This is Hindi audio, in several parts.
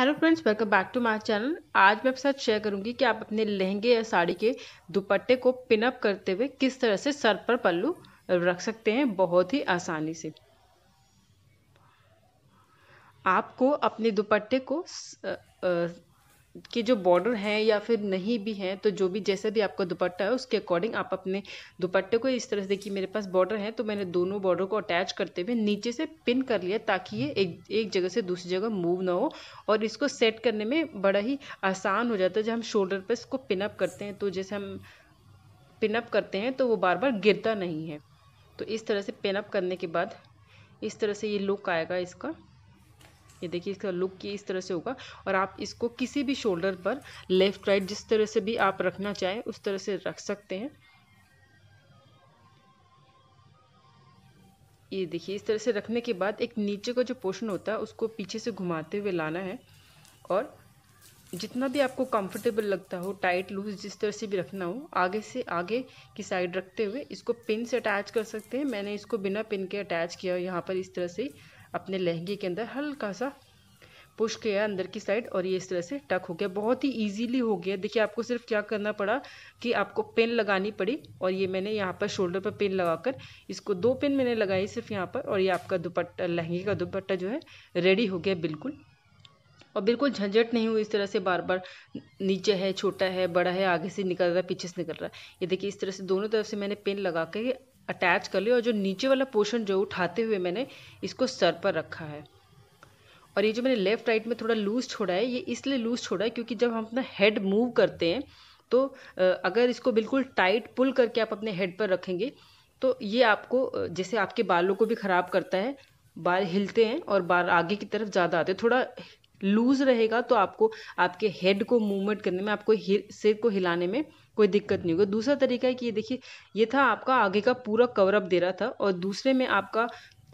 hello friends welcome back to my channel आज मैं आपके साथ शेयर करूंगी कि आप अपने लहंगे या साड़ी के दुपट्टे को पिनअप करते हुए किस तरह से सर पर पल्लू रख सकते हैं बहुत ही आसानी से आपको अपने दुपट्टे को के जो बॉर्डर हैं या फिर नहीं भी हैं तो जो भी जैसा भी आपका दुपट्टा है उसके अकॉर्डिंग आप अपने दुपट्टे को इस तरह से देखिए मेरे पास बॉर्डर है तो मैंने दोनों बॉर्डर को अटैच करते हुए नीचे से पिन कर लिया ताकि ये एक एक जगह से दूसरी जगह मूव ना हो और इसको सेट करने में बड़ा ही आसान हो जाता है जब हम शोल्डर पर इसको पिनअप करते हैं तो जैसे हम पिनअप करते हैं तो वो बार बार गिरता नहीं है तो इस तरह से पिनअप करने के बाद इस तरह से ये लुक आएगा इसका ये देखिए इसका लुक की इस तरह से होगा और आप इसको किसी भी शोल्डर पर लेफ़्ट राइट जिस तरह से भी आप रखना चाहें उस तरह से रख सकते हैं ये देखिए इस तरह से रखने के बाद एक नीचे का जो पोर्शन होता है उसको पीछे से घुमाते हुए लाना है और जितना भी आपको कंफर्टेबल लगता हो टाइट लूज जिस तरह से भी रखना हो आगे से आगे की साइड रखते हुए इसको पिन से अटैच कर सकते हैं मैंने इसको बिना पिन के अटैच किया यहाँ पर इस तरह से अपने लहंगे के अंदर हल्का सा पुश किया अंदर की साइड और ये इस तरह से टक हो गया बहुत ही इजीली हो गया देखिए आपको सिर्फ क्या करना पड़ा कि आपको पेन लगानी पड़ी और ये मैंने यहाँ पर शोल्डर पर पेन लगाकर इसको दो पेन मैंने लगाई सिर्फ यहाँ पर और ये आपका दुपट्टा लहंगे का दुपट्टा जो है रेडी हो गया बिल्कुल और बिल्कुल झंझट नहीं हुई इस तरह से बार बार नीचे है छोटा है बड़ा है आगे से निकल रहा है पीछे से निकल रहा है ये देखिए इस तरह से दोनों तरफ से मैंने पेन लगा के अटैच कर लिया और जो नीचे वाला पोर्शन जो उठाते हुए मैंने इसको सर पर रखा है और ये जो मैंने लेफ़्ट राइट में थोड़ा लूज़ छोड़ा है ये इसलिए लूज़ छोड़ा है क्योंकि जब हम अपना हेड मूव करते हैं तो अगर इसको बिल्कुल टाइट पुल करके आप अपने हेड पर रखेंगे तो ये आपको जैसे आपके बालों को भी ख़राब करता है बाल हिलते हैं और बाल आगे की तरफ ज़्यादा आते हैं थोड़ा लूज रहेगा तो आपको आपके हेड को मूवमेंट करने में आपको सिर को हिलाने में कोई दिक्कत नहीं होगी दूसरा तरीका है कि ये देखिए ये था आपका आगे का पूरा कवरअप दे रहा था और दूसरे में आपका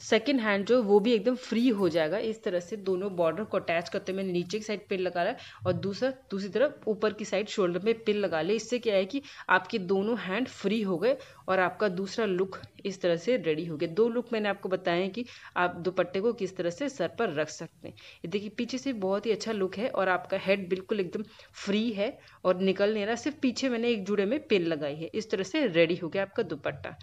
सेकेंड हैंड जो वो भी एकदम फ्री हो जाएगा इस तरह से दोनों बॉर्डर को अटैच करते हुए मैंने नीचे की साइड पिन लगा रहा है और दूसरा दूसरी तरफ ऊपर की साइड शोल्डर पे पिन लगा ले इससे क्या है कि आपके दोनों हैंड फ्री हो गए और आपका दूसरा लुक इस तरह से रेडी हो गया दो लुक मैंने आपको बताए हैं कि आप दुपट्टे को किस तरह से सर पर रख सकते हैं देखिए पीछे से बहुत ही अच्छा लुक है और आपका हेड बिल्कुल एकदम फ्री है और निकल नहीं रहा सिर्फ पीछे मैंने एक जुड़े में पिन लगाई है इस तरह से रेडी हो गया आपका दुपट्टा